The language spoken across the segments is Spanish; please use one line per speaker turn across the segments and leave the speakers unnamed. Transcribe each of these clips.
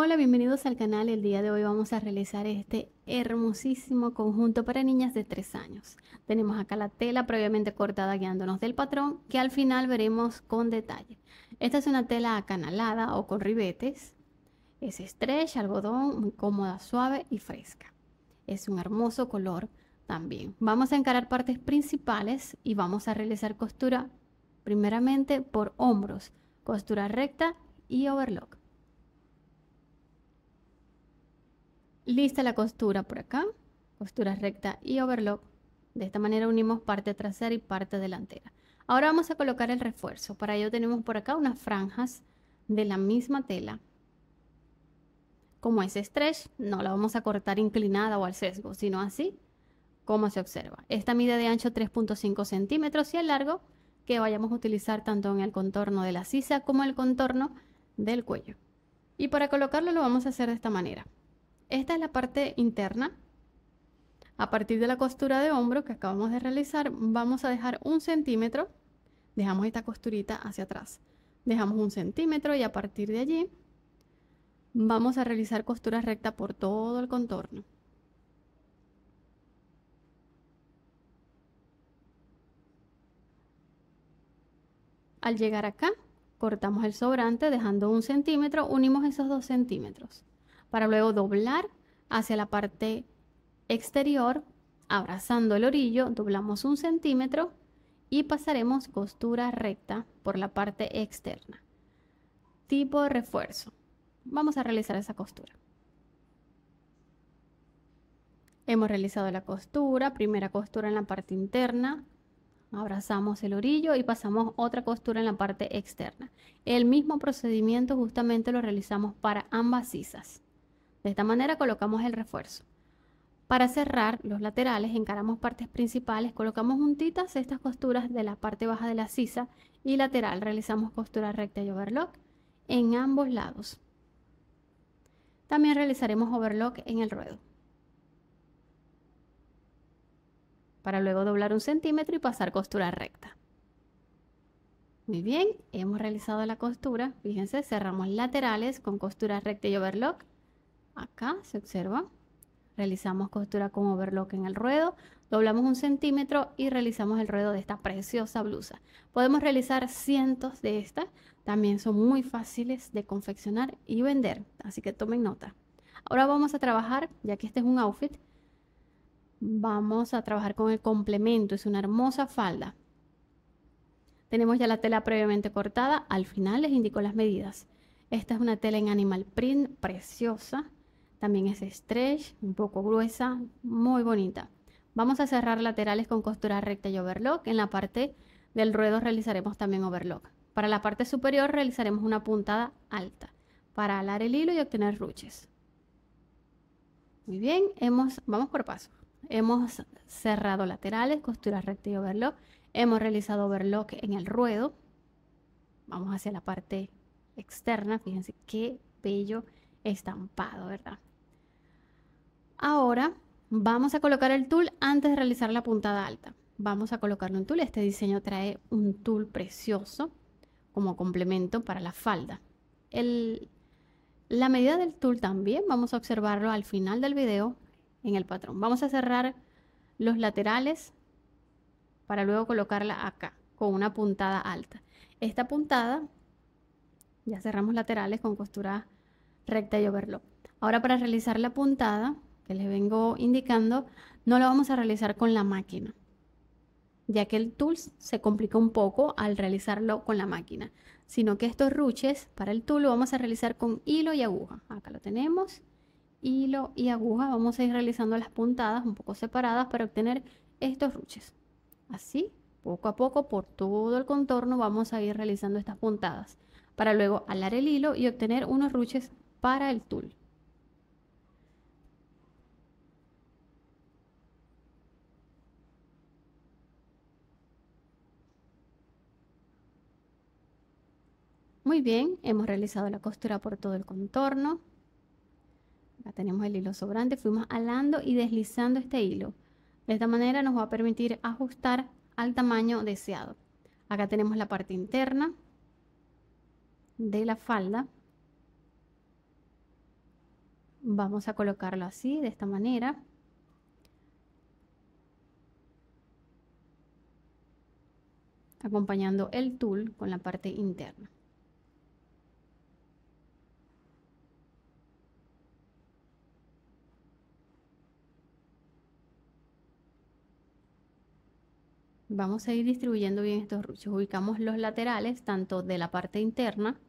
Hola, bienvenidos al canal. El día de hoy vamos a realizar este hermosísimo conjunto para niñas de 3 años. Tenemos acá la tela previamente cortada guiándonos del patrón que al final veremos con detalle. Esta es una tela acanalada o con ribetes. Es stretch, algodón, muy cómoda, suave y fresca. Es un hermoso color también. Vamos a encarar partes principales y vamos a realizar costura primeramente por hombros, costura recta y overlock. Lista la costura por acá, costura recta y overlock. De esta manera unimos parte trasera y parte delantera. Ahora vamos a colocar el refuerzo. Para ello tenemos por acá unas franjas de la misma tela. Como es stretch, no la vamos a cortar inclinada o al sesgo, sino así como se observa. Esta mide de ancho 3.5 centímetros y el largo que vayamos a utilizar tanto en el contorno de la sisa como el contorno del cuello. Y para colocarlo lo vamos a hacer de esta manera. Esta es la parte interna. A partir de la costura de hombro que acabamos de realizar, vamos a dejar un centímetro. Dejamos esta costurita hacia atrás. Dejamos un centímetro y a partir de allí vamos a realizar costura recta por todo el contorno. Al llegar acá, cortamos el sobrante dejando un centímetro, unimos esos dos centímetros para luego doblar hacia la parte exterior, abrazando el orillo, doblamos un centímetro y pasaremos costura recta por la parte externa. Tipo de refuerzo. Vamos a realizar esa costura. Hemos realizado la costura, primera costura en la parte interna, abrazamos el orillo y pasamos otra costura en la parte externa. El mismo procedimiento justamente lo realizamos para ambas sisas. De esta manera colocamos el refuerzo. Para cerrar los laterales encaramos partes principales, colocamos juntitas estas costuras de la parte baja de la sisa y lateral, realizamos costura recta y overlock en ambos lados. También realizaremos overlock en el ruedo. Para luego doblar un centímetro y pasar costura recta. Muy bien, hemos realizado la costura. Fíjense, cerramos laterales con costura recta y overlock acá se observa. Realizamos costura con overlock en el ruedo, doblamos un centímetro y realizamos el ruedo de esta preciosa blusa. Podemos realizar cientos de estas, también son muy fáciles de confeccionar y vender, así que tomen nota. Ahora vamos a trabajar, ya que este es un outfit, vamos a trabajar con el complemento, es una hermosa falda. Tenemos ya la tela previamente cortada, al final les indico las medidas. Esta es una tela en animal print preciosa, también es stretch, un poco gruesa, muy bonita. Vamos a cerrar laterales con costura recta y overlock. En la parte del ruedo realizaremos también overlock. Para la parte superior realizaremos una puntada alta para alar el hilo y obtener ruches. Muy bien, hemos, vamos por paso. Hemos cerrado laterales, costura recta y overlock. Hemos realizado overlock en el ruedo. Vamos hacia la parte externa. Fíjense qué bello estampado, ¿verdad? Ahora vamos a colocar el tool antes de realizar la puntada alta. Vamos a colocarlo en tool Este diseño trae un tool precioso como complemento para la falda. la medida del tul también vamos a observarlo al final del video en el patrón. Vamos a cerrar los laterales para luego colocarla acá con una puntada alta. Esta puntada ya cerramos laterales con costura recta y overlock. Ahora para realizar la puntada que les vengo indicando, no lo vamos a realizar con la máquina, ya que el tul se complica un poco al realizarlo con la máquina, sino que estos ruches para el tool lo vamos a realizar con hilo y aguja. Acá lo tenemos, hilo y aguja. Vamos a ir realizando las puntadas un poco separadas para obtener estos ruches. Así, poco a poco, por todo el contorno vamos a ir realizando estas puntadas para luego alar el hilo y obtener unos ruches para el tool Muy bien, hemos realizado la costura por todo el contorno. Acá tenemos el hilo sobrante, fuimos alando y deslizando este hilo. De esta manera nos va a permitir ajustar al tamaño deseado. Acá tenemos la parte interna de la falda. Vamos a colocarlo así, de esta manera. Acompañando el tul con la parte interna. Vamos a ir distribuyendo bien estos ruches, Ubicamos los laterales, tanto de la parte interna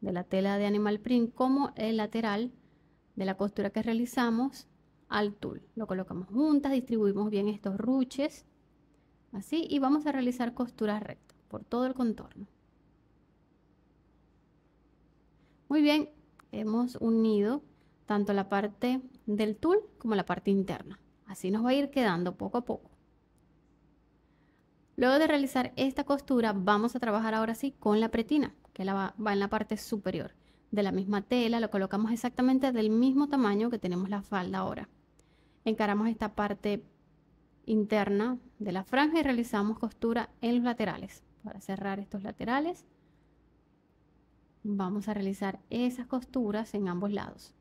de la tela de animal print como el lateral de la costura que realizamos al tul. Lo colocamos juntas, distribuimos bien estos ruches, así, y vamos a realizar costuras rectas por todo el contorno. Muy bien, hemos unido tanto la parte del tul como la parte interna. Así nos va a ir quedando poco a poco. Luego de realizar esta costura, vamos a trabajar ahora sí con la pretina, que la va, va en la parte superior. De la misma tela, lo colocamos exactamente del mismo tamaño que tenemos la falda ahora. Encaramos esta parte interna de la franja y realizamos costura en los laterales. Para cerrar estos laterales, vamos a realizar esas costuras en ambos lados.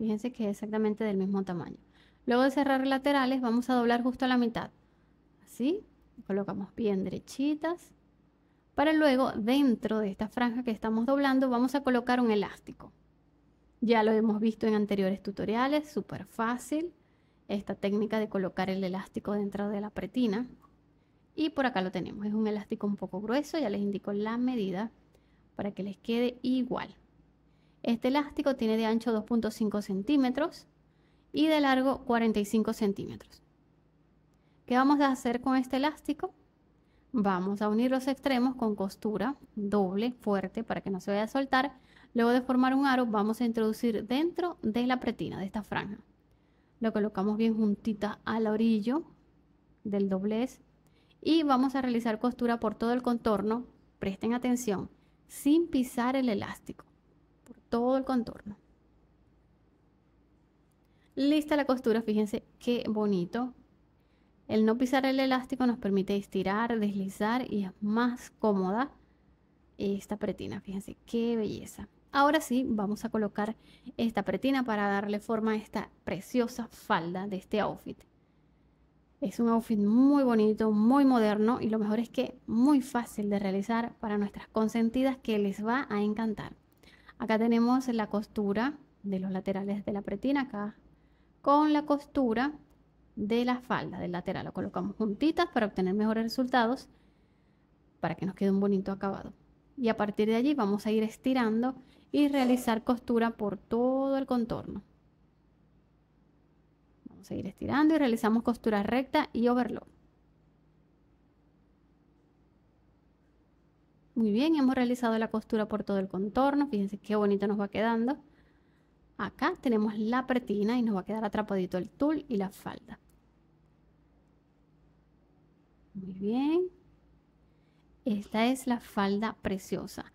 Fíjense que es exactamente del mismo tamaño. Luego de cerrar laterales, vamos a doblar justo a la mitad. Así, colocamos bien derechitas. Para luego, dentro de esta franja que estamos doblando, vamos a colocar un elástico. Ya lo hemos visto en anteriores tutoriales, súper fácil. Esta técnica de colocar el elástico dentro de la pretina. Y por acá lo tenemos, es un elástico un poco grueso, ya les indico la medida para que les quede igual. Este elástico tiene de ancho 2.5 centímetros y de largo 45 centímetros. ¿Qué vamos a hacer con este elástico? Vamos a unir los extremos con costura doble, fuerte, para que no se vaya a soltar. Luego de formar un aro, vamos a introducir dentro de la pretina, de esta franja. Lo colocamos bien juntita al orillo del doblez y vamos a realizar costura por todo el contorno. Presten atención, sin pisar el elástico todo el contorno. Lista la costura, fíjense qué bonito. El no pisar el elástico nos permite estirar, deslizar y es más cómoda esta pretina. Fíjense qué belleza. Ahora sí, vamos a colocar esta pretina para darle forma a esta preciosa falda de este outfit. Es un outfit muy bonito, muy moderno y lo mejor es que muy fácil de realizar para nuestras consentidas que les va a encantar. Acá tenemos la costura de los laterales de la pretina, acá con la costura de la falda del lateral. Lo colocamos juntitas para obtener mejores resultados, para que nos quede un bonito acabado. Y a partir de allí vamos a ir estirando y realizar costura por todo el contorno. Vamos a ir estirando y realizamos costura recta y overlock. Muy bien, hemos realizado la costura por todo el contorno. Fíjense qué bonito nos va quedando. Acá tenemos la pretina y nos va a quedar atrapadito el tul y la falda. Muy bien. Esta es la falda preciosa.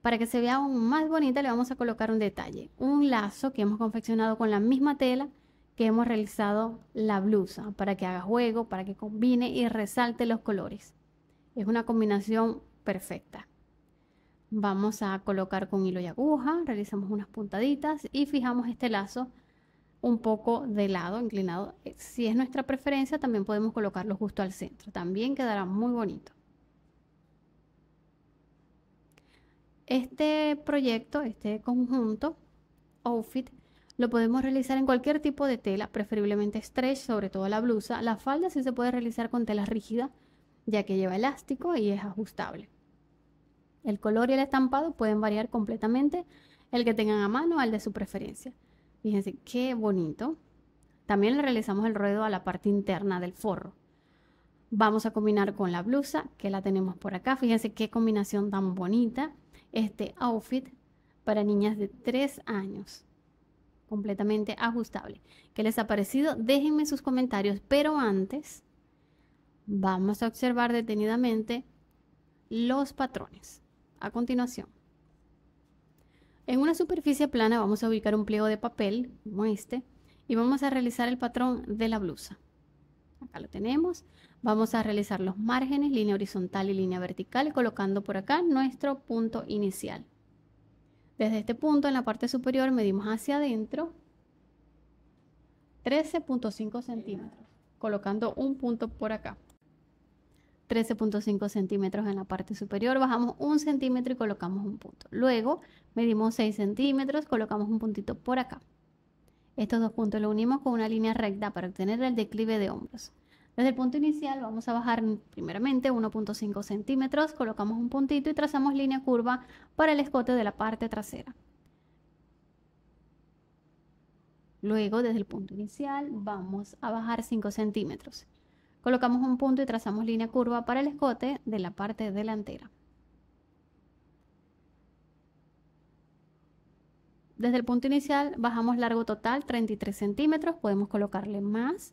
Para que se vea aún más bonita le vamos a colocar un detalle. Un lazo que hemos confeccionado con la misma tela que hemos realizado la blusa. Para que haga juego, para que combine y resalte los colores. Es una combinación perfecta. Vamos a colocar con hilo y aguja, realizamos unas puntaditas y fijamos este lazo un poco de lado, inclinado. Eh, si es nuestra preferencia, también podemos colocarlo justo al centro. También quedará muy bonito. Este proyecto, este conjunto, outfit, lo podemos realizar en cualquier tipo de tela, preferiblemente stretch, sobre todo la blusa. La falda sí se puede realizar con tela rígida, ya que lleva elástico y es ajustable. El color y el estampado pueden variar completamente el que tengan a mano al de su preferencia. Fíjense qué bonito. También le realizamos el ruedo a la parte interna del forro. Vamos a combinar con la blusa que la tenemos por acá. Fíjense qué combinación tan bonita. Este outfit para niñas de 3 años. Completamente ajustable. ¿Qué les ha parecido? Déjenme sus comentarios. Pero antes, vamos a observar detenidamente los patrones a continuación. En una superficie plana vamos a ubicar un pliego de papel como este y vamos a realizar el patrón de la blusa. Acá lo tenemos. Vamos a realizar los márgenes, línea horizontal y línea vertical, colocando por acá nuestro punto inicial. Desde este punto, en la parte superior, medimos hacia adentro 13.5 centímetros, colocando un punto por acá. 13.5 centímetros en la parte superior, bajamos un centímetro y colocamos un punto. Luego medimos 6 centímetros, colocamos un puntito por acá. Estos dos puntos los unimos con una línea recta para obtener el declive de hombros. Desde el punto inicial vamos a bajar primeramente 1.5 centímetros, colocamos un puntito y trazamos línea curva para el escote de la parte trasera. Luego desde el punto inicial vamos a bajar 5 centímetros Colocamos un punto y trazamos línea curva para el escote de la parte delantera. Desde el punto inicial bajamos largo total 33 centímetros, podemos colocarle más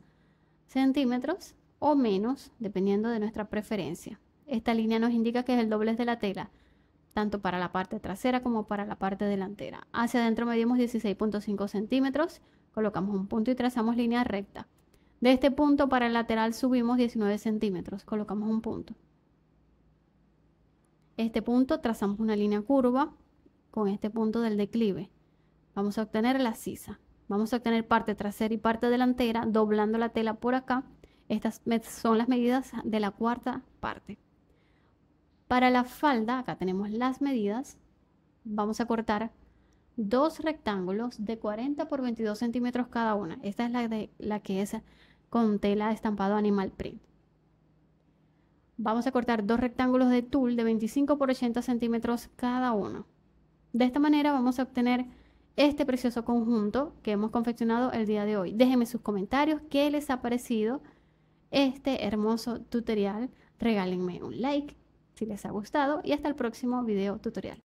centímetros o menos, dependiendo de nuestra preferencia. Esta línea nos indica que es el doblez de la tela, tanto para la parte trasera como para la parte delantera. Hacia adentro medimos 16.5 centímetros, colocamos un punto y trazamos línea recta. De este punto para el lateral subimos 19 centímetros, colocamos un punto. Este punto trazamos una línea curva con este punto del declive. Vamos a obtener la sisa. Vamos a obtener parte trasera y parte delantera doblando la tela por acá. Estas son las medidas de la cuarta parte. Para la falda, acá tenemos las medidas. Vamos a cortar dos rectángulos de 40 por 22 centímetros cada una. Esta es la, de, la que es con tela estampado animal print. Vamos a cortar dos rectángulos de tul de 25 por 80 centímetros cada uno. De esta manera vamos a obtener este precioso conjunto que hemos confeccionado el día de hoy. Déjenme sus comentarios qué les ha parecido este hermoso tutorial. Regálenme un like si les ha gustado y hasta el próximo video tutorial.